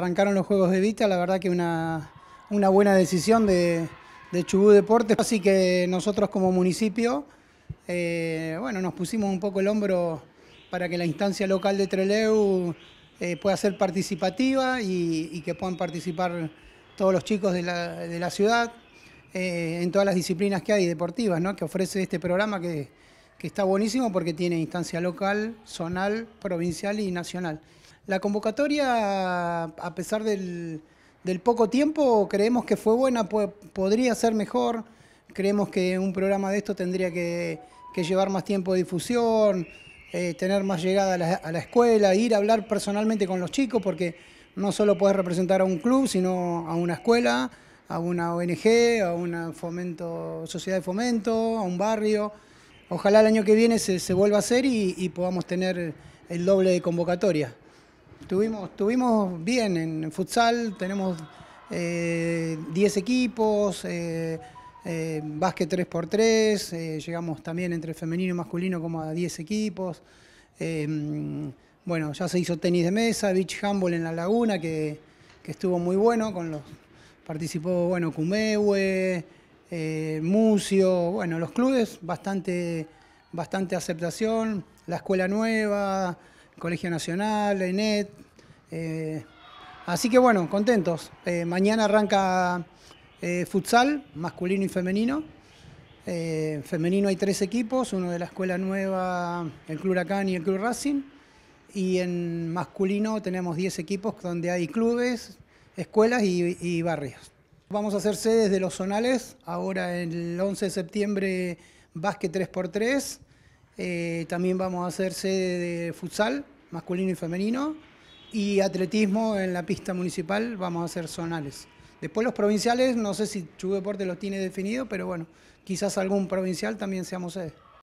arrancaron los Juegos de Vita, la verdad que una, buena decisión de, de Chubú Deportes, así que nosotros como municipio, eh, bueno, nos pusimos un poco el hombro para que la instancia local de Treleu eh, pueda ser participativa y, que puedan participar todos los chicos de la, ciudad eh, en todas las disciplinas que hay deportivas, ¿no? que ofrece este programa que que está buenísimo porque tiene instancia local, zonal, provincial y nacional. La convocatoria, a pesar del, poco tiempo, creemos que fue buena, podría ser mejor, creemos que un programa de esto tendría que, llevar más tiempo de difusión, eh, tener más llegada a la, escuela, ir a hablar personalmente con los chicos, porque no solo puedes representar a un club, sino a una escuela, a una ONG, a una fomento, sociedad de fomento, a un barrio ojalá el año que viene se, vuelva a hacer y, podamos tener el doble de convocatoria. Tuvimos, tuvimos bien en, futsal, tenemos 10 eh, equipos, eh, eh, básquet 3x3, llegamos también entre femenino y masculino como a 10 equipos. bueno, ya se hizo tenis de mesa, beach handball en la laguna, que, estuvo muy bueno, con los participó, bueno, eh, Mucio, bueno, los clubes, bastante, bastante aceptación, la Escuela Nueva, Colegio Nacional, Enet eh, así que bueno, contentos. Eh, mañana arranca futsal, masculino y femenino. femenino hay tres equipos, uno de la Escuela Nueva, el Club Huracán y el Club Racing. Y en masculino tenemos 10 equipos donde hay clubes, escuelas y barrios. Vamos a hacer sedes de los zonales, ahora el 11 de septiembre básquet 3x3, eh, también vamos a hacer sede de futsal, masculino y femenino, y atletismo en la pista municipal, vamos a hacer zonales. Después los provinciales, no sé si Deporte los tiene definido, pero bueno, quizás algún provincial también seamos sede.